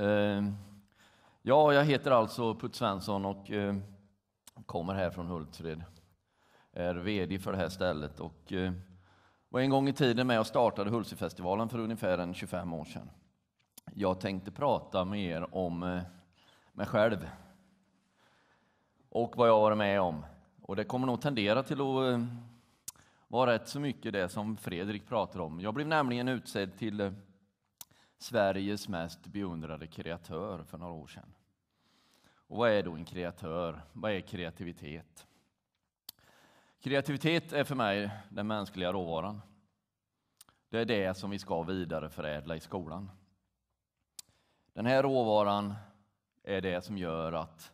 Ehm, ja, jag heter alltså Putt Svensson och ehm, kommer här från Hultsfred. Är VD för det här stället och ehm, var en gång i tiden med och startade Hultsfredsfestivalen för ungefär 25 år sedan. Jag tänkte prata med er om eh, mig själv och vad jag varit med om. Och det kommer nog tendera till att vara rätt så mycket det som Fredrik pratar om. Jag blev nämligen utsedd till eh, Sveriges mest beundrade kreatör för några år sedan. Och vad är då en kreatör? Vad är kreativitet? Kreativitet är för mig den mänskliga råvaran. Det är det som vi ska vidareförädla i skolan. Den här råvaran är det som gör att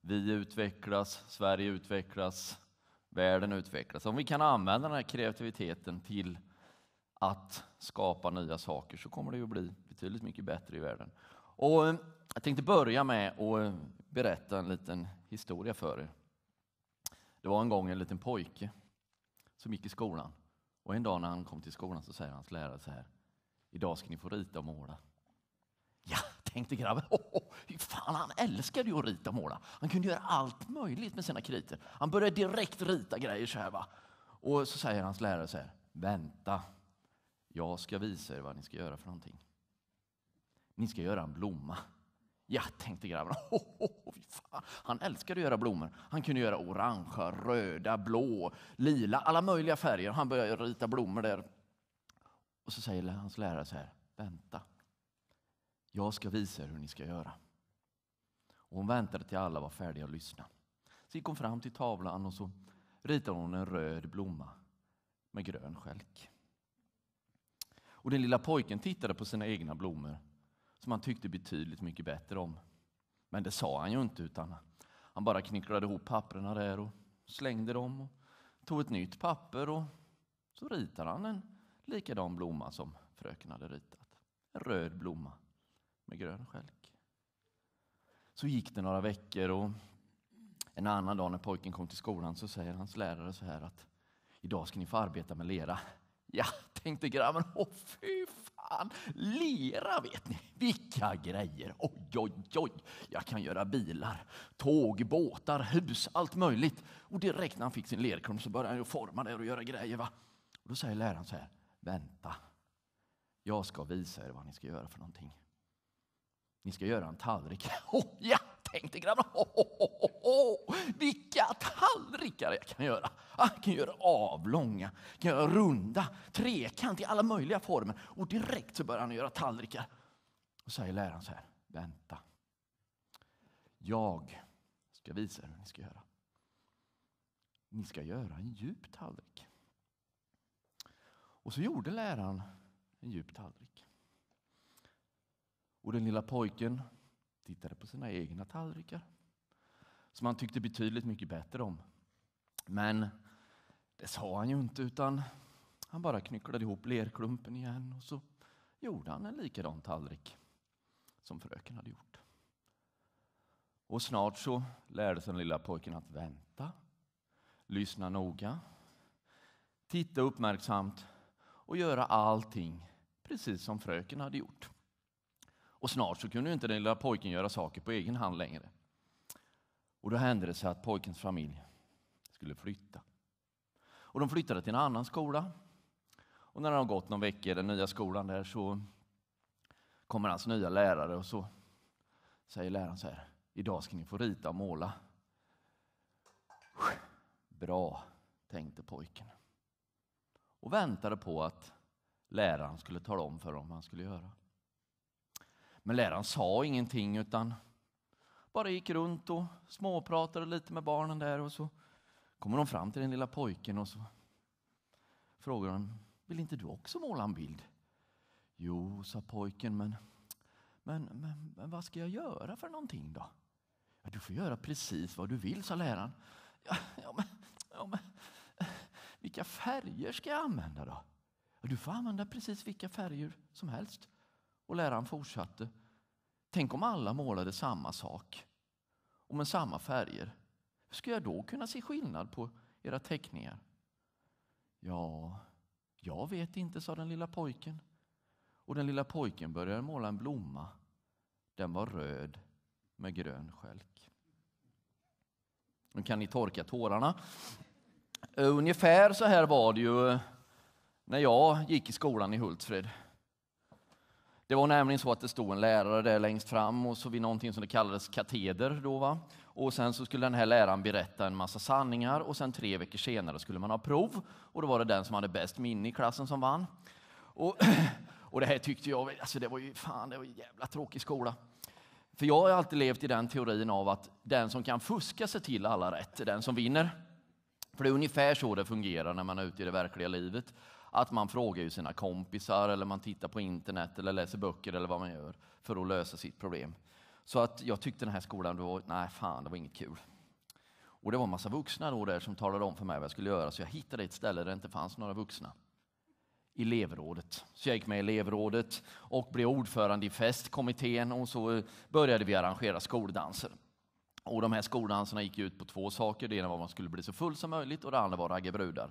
vi utvecklas, Sverige utvecklas, världen utvecklas. Om vi kan använda den här kreativiteten till att skapa nya saker så kommer det ju bli betydligt mycket bättre i världen. Och eh, jag tänkte börja med att eh, berätta en liten historia för er. Det var en gång en liten pojke som gick i skolan. Och en dag när han kom till skolan så säger hans lärare så här. Idag ska ni få rita och måla. Ja, tänkte grabben. Oh, oh, fan, han älskade ju att rita och måla. Han kunde göra allt möjligt med sina kriter. Han började direkt rita grejer så här. Va? Och så säger hans lärare så här. Vänta, jag ska visa er vad ni ska göra för någonting. Ni ska göra en blomma. Ja, tänkte grabbarna. Han älskade att göra blommor. Han kunde göra orange, röda, blå, lila, alla möjliga färger. Han började rita blommor där. Och så säger hans lärare så här, vänta. Jag ska visa er hur ni ska göra. Och hon väntade till alla var färdiga att lyssna. Så gick hon fram till tavlan och så ritade hon en röd blomma med grön skälk. Och den lilla pojken tittade på sina egna blommor som han tyckte betydligt mycket bättre om. Men det sa han ju inte utan han bara knycklade ihop papperna där och slängde dem och tog ett nytt papper och så ritade han en likadan blomma som fröken hade ritat. En röd blomma med grön skälk. Så gick det några veckor och en annan dag när pojken kom till skolan så säger hans lärare så här att idag ska ni få arbeta med lera. Ja, tänkte grabben, åh fy fan, lera vet ni, vilka grejer, oj oj oj, jag kan göra bilar, tåg, båtar, hus, allt möjligt. Och direkt när han fick sin lerkrom så började han forma det och göra grejer. Va? Och då säger läraren så här, vänta, jag ska visa er vad ni ska göra för någonting. Ni ska göra en tallrik. Oh, ja! tänkte grabbarna, vilka tallrikar jag kan göra. Ah, jag kan göra avlånga, kan göra runda, trekant i alla möjliga former. Och direkt så börjar han göra tallrikar. Och säger läraren så här, vänta. Jag ska visa er hur ni ska göra. Ni ska göra en djup tallrik. Och så gjorde läraren en djup tallrik. Och den lilla pojken tittade på sina egna tallrikar. Som han tyckte betydligt mycket bättre om. Men det sa han ju inte utan han bara knycklade ihop lerklumpen igen och så gjorde han en likadan tallrik som fröken hade gjort. Och snart så lärde sig den lilla pojken att vänta, lyssna noga, titta uppmärksamt och göra allting precis som fröken hade gjort. Och snart så kunde inte den lilla pojken göra saker på egen hand längre. Och då hände det sig att pojkens familj skulle flytta. Och de flyttade till en annan skola. Och när de har gått någon vecka i den nya skolan där så kommer hans nya lärare och så säger läraren så här. Idag ska ni få rita och måla. Bra, tänkte pojken. Och väntade på att läraren skulle tala om för dem vad han skulle göra. Men läraren sa ingenting utan bara gick runt och småpratade lite med barnen där och så kommer de fram till den lilla pojken och så frågar de, vill inte du också måla en bild? Jo, sa pojken, men, men, men, men vad ska jag göra för någonting då? Ja, du får göra precis vad du vill, sa läraren. Ja, ja, men, ja, men, vilka färger ska jag använda då? Ja, du får använda precis vilka färger som helst. Och läraren fortsatte. Tänk om alla målade samma sak och med samma färger. Hur ska jag då kunna se skillnad på era teckningar? Ja, jag vet inte, sa den lilla pojken. Och den lilla pojken började måla en blomma. Den var röd med grön skälk. Nu kan ni torka tårarna. Ungefär så här var det ju eh, när jag gick i skolan i Hultsfred. Det var nämligen så att det stod en lärare där längst fram och så vid någonting som det kallades kateder då va. Och sen så skulle den här läraren berätta en massa sanningar och sen tre veckor senare skulle man ha prov och då var det den som hade bäst minne i klassen som vann. Och, och det här tyckte jag, alltså det var ju fan, det var en jävla tråkig skola. För jag har alltid levt i den teorin av att den som kan fuska sig till alla rätt är den som vinner. För det är ungefär så det fungerar när man är ute i det verkliga livet. Att man frågar ju sina kompisar eller man tittar på internet eller läser böcker eller vad man gör för att lösa sitt problem. Så att jag tyckte den här skolan, var, nej fan det var inget kul. Och det var en massa vuxna då där som talade om för mig vad jag skulle göra så jag hittade ett ställe där det inte fanns några vuxna. Elevrådet. Så jag gick med i elevrådet och blev ordförande i festkommittén och så började vi arrangera skoldanser. Och de här skoldanserna gick ut på två saker. Det ena var att man skulle bli så full som möjligt och det andra var brudar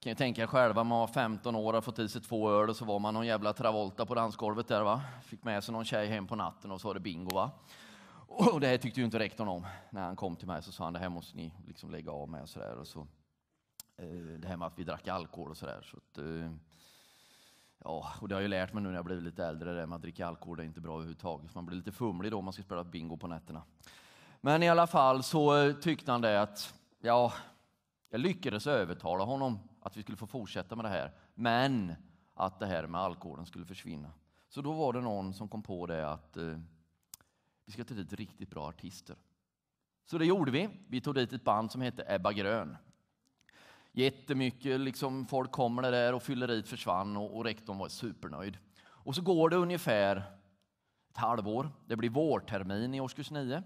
kan ju tänka er själva, man var 15 år, har fått i sig två öl och så var man någon jävla Travolta på dansgolvet där va. Fick med sig någon tjej hem på natten och så var det bingo va. Och det här tyckte ju inte rektorn om. När han kom till mig så sa han det här måste ni liksom lägga av med och sådär. så, eh, det här med att vi drack alkohol och sådär. Så att, eh, ja, och det har jag ju lärt mig nu när jag blivit lite äldre, det med att dricka alkohol det är inte bra överhuvudtaget. Man blir lite fumlig då om man ska spela bingo på nätterna. Men i alla fall så eh, tyckte han det att, ja, jag lyckades övertala honom att vi skulle få fortsätta med det här, men att det här med alkoholen skulle försvinna. Så då var det någon som kom på det att eh, vi ska ta dit riktigt bra artister. Så det gjorde vi. Vi tog dit ett band som hette Ebba Grön. Jättemycket liksom, folk kommer där och fylleriet försvann och, och rektorn var supernöjd. Och så går det ungefär ett halvår. Det blir vårtermin i årskurs 9.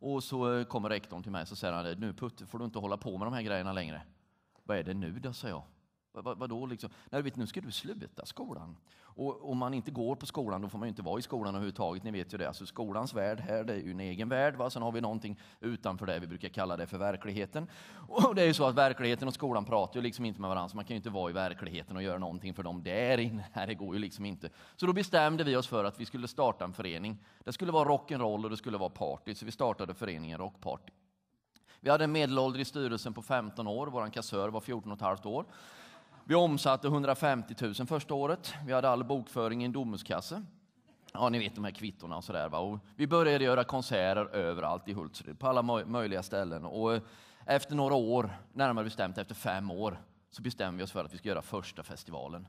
Och så eh, kommer rektorn till mig och säger att nu Putte får du inte hålla på med de här grejerna längre vad är det nu då, sa jag. Vad, vadå liksom? Nej, vet, nu ska du sluta skolan. Och om man inte går på skolan, då får man inte vara i skolan överhuvudtaget. Ni vet ju det. Alltså, skolans värld här, det är ju en egen värld. Va? Sen har vi någonting utanför det, vi brukar kalla det för verkligheten. Och det är ju så att verkligheten och skolan pratar ju liksom inte med varandra, så man kan ju inte vara i verkligheten och göra någonting för dem där inne. Det går ju liksom inte. Så då bestämde vi oss för att vi skulle starta en förening. Det skulle vara rock'n'roll och det skulle vara party, så vi startade föreningen Rockparty. Vi hade en medelålder i styrelsen på 15 år. Vår kassör var 14 och ett halvt år. Vi omsatte 150 000 första året. Vi hade all bokföring i en Domuskasse. Ja, ni vet de här kvittorna och sådär. vi började göra konserter överallt i Hultsfred, på alla möjliga ställen. Och eh, efter några år, närmare bestämt efter fem år, så bestämde vi oss för att vi ska göra första festivalen.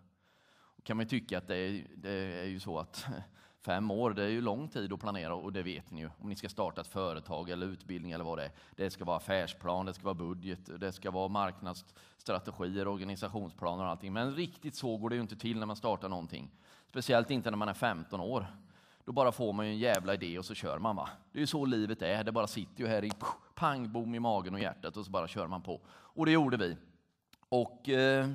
Och kan man tycka att det är, det är ju så att Fem år, det är ju lång tid att planera och det vet ni ju. Om ni ska starta ett företag eller utbildning eller vad det är. Det ska vara affärsplan, det ska vara budget, det ska vara marknadsstrategier, organisationsplaner och allting. Men riktigt så går det ju inte till när man startar någonting. Speciellt inte när man är 15 år. Då bara får man ju en jävla idé och så kör man va. Det är ju så livet är, det bara sitter ju här i pang i magen och hjärtat och så bara kör man på. Och det gjorde vi. Och eh,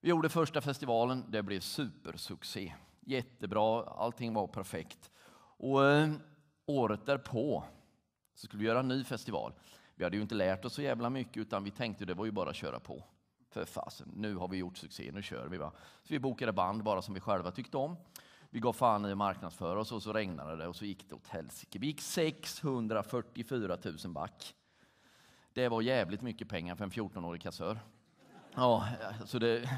vi gjorde första festivalen, det blev supersuccé jättebra, allting var perfekt. Och eh, året därpå så skulle vi göra en ny festival. Vi hade ju inte lärt oss så jävla mycket utan vi tänkte det var ju bara att köra på. För fasen, nu har vi gjort succé, nu kör vi va. Så vi bokade band bara som vi själva tyckte om. Vi gav fan i att marknadsföra oss och så regnade det och så gick det åt helsike. Vi gick 644 000 back. Det var jävligt mycket pengar för en 14-årig kassör. Ja, så det,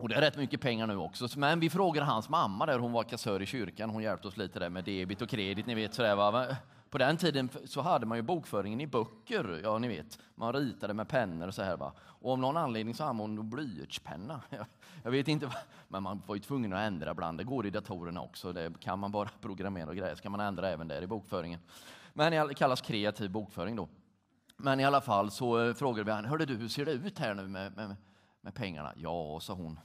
och det är rätt mycket pengar nu också. Men vi frågade hans mamma där, hon var kassör i kyrkan. Hon hjälpte oss lite där med debit och kredit, ni vet sådär va. På den tiden så hade man ju bokföringen i böcker, ja ni vet. Man ritade med pennor och så här va. Och av någon anledning så använde hon blyertspenna. Jag, vet inte, men man var ju tvungen att ändra ibland. Det går i datorerna också. Det kan man bara programmera och grejer så kan man ändra även där i bokföringen. Men det kallas kreativ bokföring då. Men i alla fall så eh, frågade vi han, hörde du hur ser det ut här nu med, med med pengarna? Ja, sa hon.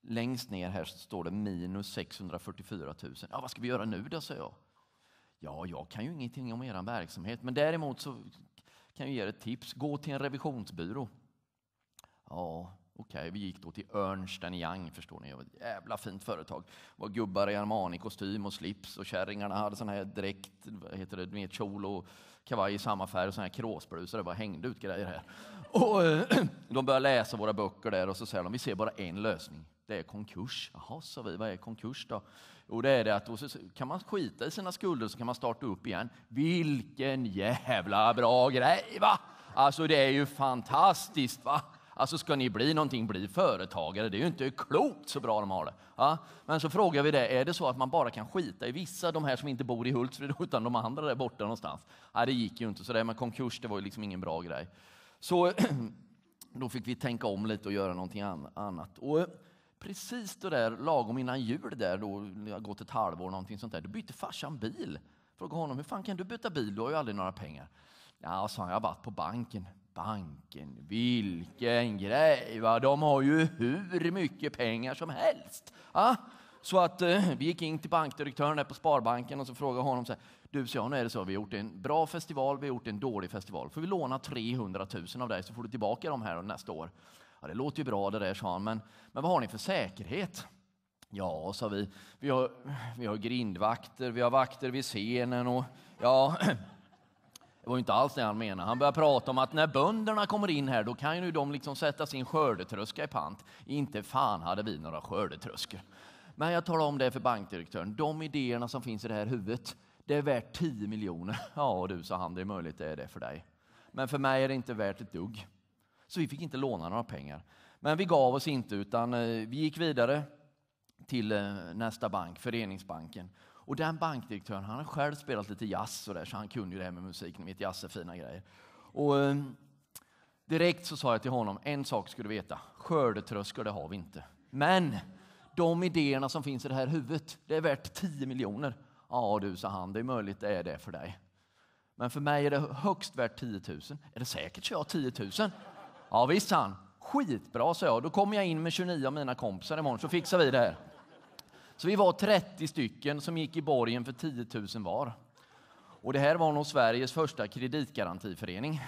Längst ner här står det minus 644 000. Ja, vad ska vi göra nu då, sa jag. Ja, jag kan ju ingenting om er verksamhet, men däremot så kan jag ge er ett tips. Gå till en revisionsbyrå. Ja, Okej, okay, vi gick då till Ernst Young, förstår ni. Det var ett jävla fint företag. Det var gubbar i Armani-kostym och slips och kärringarna hade sån här dräkt, vad heter det, med kjol och kavaj i samma färg och sån här kråsblusar. Det bara hängde ut grejer här. Och de började läsa våra böcker där och så säger de, vi ser bara en lösning. Det är konkurs. Jaha, sa vi, vad är konkurs då? Jo, det är det att då kan man skita i sina skulder så kan man starta upp igen. Vilken jävla bra grej va! Alltså det är ju fantastiskt va! Alltså ska ni bli någonting, bli företagare. Det är ju inte klokt så bra de har det. Ja? Men så frågar vi det, är det så att man bara kan skita i vissa, de här som inte bor i Hultsfred, utan de andra där borta någonstans? Nej, det gick ju inte. Så det med konkurs, det var ju liksom ingen bra grej. Så då fick vi tänka om lite och göra någonting annat. Och precis då där, lagom innan jul där, då det har gått ett halvår någonting sånt där, då bytte farsan bil. Frågade honom, hur fan kan du byta bil? Du har ju aldrig några pengar. Ja, sa han, jag har varit på banken. Banken, vilken grej! Va? De har ju hur mycket pengar som helst. Ah? Så att eh, vi gick in till bankdirektören där på Sparbanken och så frågade honom så här, du, så jag, nu är det så, vi har gjort en bra festival, vi har gjort en dålig festival. Får vi låna 300 000 av dig så får du tillbaka dem här nästa år. Ja, det låter ju bra det där, sa han, men, men vad har ni för säkerhet? Ja, sa vi, vi har, vi har grindvakter, vi har vakter vid scenen och ja, Det var inte alls det han menade. Han började prata om att när bönderna kommer in här då kan ju de liksom sätta sin skördetröska i pant. Inte fan hade vi några skördetröskor. Men jag talar om det för bankdirektören. De idéerna som finns i det här huvudet, det är värt 10 miljoner. Ja du, sa han, det är möjligt det är det för dig. Men för mig är det inte värt ett dugg. Så vi fick inte låna några pengar. Men vi gav oss inte utan eh, vi gick vidare till eh, nästa bank, Föreningsbanken. Och den bankdirektören, han har själv spelat lite jazz och där, så han kunde ju det här med musik, ni vet jazz är fina grejer. Och eh, direkt så sa jag till honom, en sak ska du veta, skördetröskor det har vi inte. Men de idéerna som finns i det här huvudet, det är värt 10 miljoner. Ja du, sa han, det är möjligt det är det för dig. Men för mig är det högst värt 10 000. Är det säkert så jag har 10 000? Ja visst sa han. Skitbra, sa jag. Då kommer jag in med 29 av mina kompisar imorgon så fixar vi det här. Så vi var 30 stycken som gick i borgen för 10 000 var. Och det här var nog Sveriges första kreditgarantiförening.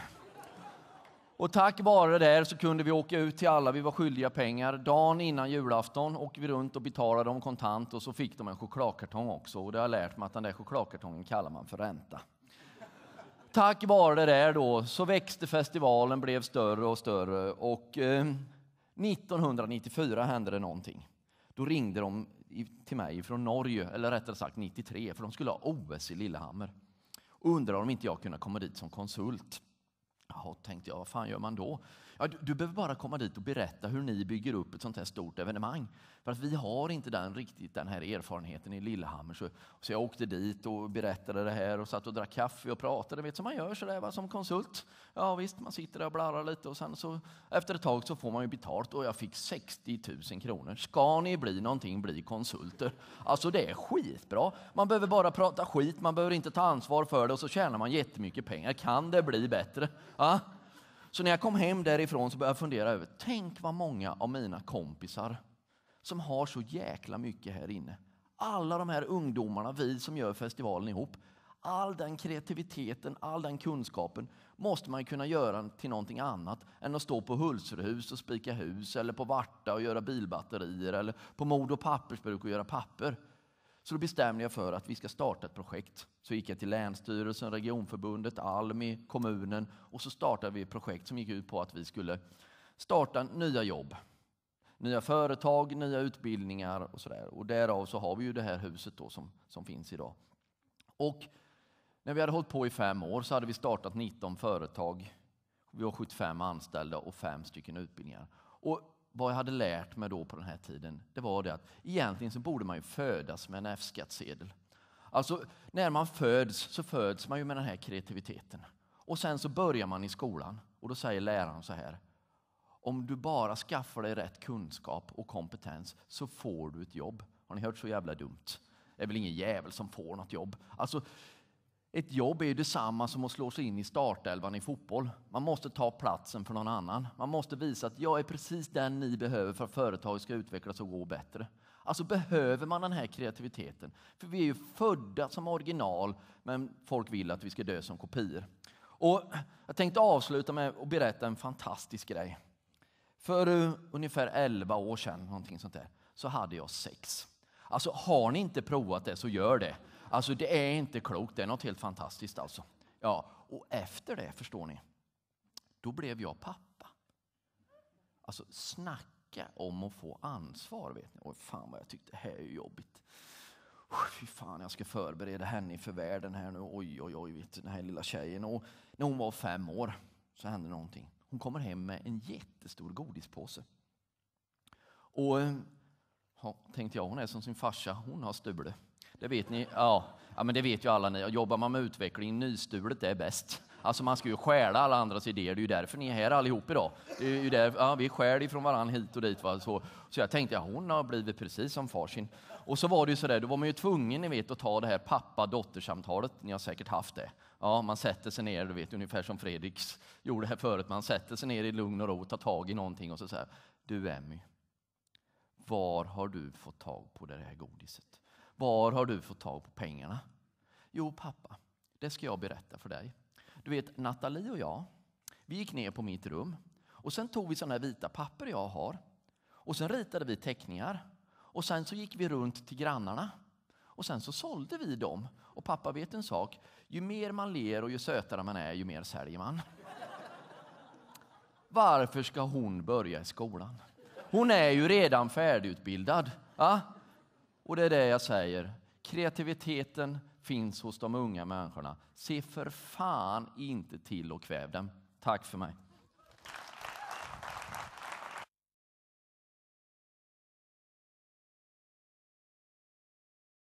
Och tack vare det där så kunde vi åka ut till alla vi var skyldiga pengar. Dagen innan julafton åkte vi runt och betalade dem kontant och så fick de en chokladkartong också. Och det har jag lärt mig att den där chokladkartongen kallar man för ränta. Tack vare det där då så växte festivalen, blev större och större och eh, 1994 hände det någonting. Då ringde de till mig från Norge, eller rättare sagt 93, för de skulle ha OS i Lillehammer. Undrar om inte jag kunde komma dit som konsult. Jaha, tänkte jag, vad fan gör man då? Ja, du, du, behöver bara komma dit och berätta hur ni bygger upp ett sånt här stort evenemang. För att vi har inte den, riktigt den här erfarenheten i Lillehammer. Så, så jag åkte dit och berättade det här och satt och drack kaffe och pratade. Vet som man gör sådär va, som konsult. Ja visst, man sitter där och blarrar lite och sen så efter ett tag så får man ju betalt och jag fick 60 000 kronor. Ska ni bli någonting, bli konsulter. Alltså det är skitbra. Man behöver bara prata skit, man behöver inte ta ansvar för det och så tjänar man jättemycket pengar. Kan det bli bättre? Ja? Så när jag kom hem därifrån så började jag fundera över, tänk vad många av mina kompisar som har så jäkla mycket här inne. Alla de här ungdomarna, vi som gör festivalen ihop. All den kreativiteten, all den kunskapen måste man kunna göra till någonting annat än att stå på Hultsfredshus och spika hus eller på Varta och göra bilbatterier eller på Mod och pappersbruk och göra papper. Så då bestämde jag för att vi ska starta ett projekt. Så gick jag till Länsstyrelsen, Regionförbundet, Almi, kommunen och så startade vi ett projekt som gick ut på att vi skulle starta nya jobb. Nya företag, nya utbildningar och sådär. Och därav så har vi ju det här huset då som, som finns idag. Och när vi hade hållit på i fem år så hade vi startat 19 företag. Vi har 75 anställda och fem stycken utbildningar. Och vad jag hade lärt mig då på den här tiden, det var det att egentligen så borde man ju födas med en F-skattsedel. Alltså, när man föds så föds man ju med den här kreativiteten. Och sen så börjar man i skolan och då säger läraren så här. Om du bara skaffar dig rätt kunskap och kompetens så får du ett jobb. Har ni hört så jävla dumt? Det är väl ingen jävel som får något jobb. Alltså, ett jobb är ju detsamma som att slå sig in i startelvan i fotboll. Man måste ta platsen för någon annan. Man måste visa att jag är precis den ni behöver för att företaget ska utvecklas och gå bättre. Alltså behöver man den här kreativiteten. För vi är ju födda som original, men folk vill att vi ska dö som kopior. Och jag tänkte avsluta med att berätta en fantastisk grej. För eh, ungefär 11 år sedan, någonting sånt där, så hade jag sex. Alltså har ni inte provat det så gör det. Alltså det är inte klokt, det är något helt fantastiskt alltså. Ja, och efter det, förstår ni, då blev jag pappa. Alltså snacka om att få ansvar. Vet ni. Oj, fan vad jag tyckte det här är jobbigt. Fy fan, jag ska förbereda henne för världen här nu. Oj, oj, oj, vet du, den här lilla tjejen. Och när hon var fem år så hände någonting. Hon kommer hem med en jättestor godispåse. Och ja, tänkte jag, hon är som sin farsa, hon har stulit. Det vet ni. Ja, ja men det vet ju alla ni. Jobbar man med utveckling, nystulet är bäst. Alltså man ska ju stjäla alla andras idéer. Det är ju därför ni är här allihop idag. Det är ju där, ja, vi stjäl ifrån varandra hit och dit. Va? Så, så jag tänkte, ja, hon har blivit precis som farsin. Och så var det ju sådär, då var man ju tvungen ni vet att ta det här pappa-dottersamtalet. Ni har säkert haft det. Ja, man sätter sig ner, du vet ungefär som Fredriks gjorde här förut. Man sätter sig ner i lugn och ro, och tar tag i någonting och så säger Du Emmy, var har du fått tag på det här godiset? Var har du fått tag på pengarna? Jo, pappa, det ska jag berätta för dig. Du vet, Nathalie och jag, vi gick ner på mitt rum och sen tog vi sådana här vita papper jag har och sen ritade vi teckningar och sen så gick vi runt till grannarna och sen så sålde vi dem. Och pappa vet en sak, ju mer man ler och ju sötare man är, ju mer säljer man. Varför ska hon börja i skolan? Hon är ju redan färdigutbildad. Ja? Och det är det jag säger. Kreativiteten finns hos de unga människorna. Se för fan inte till att kväva dem. Tack för mig.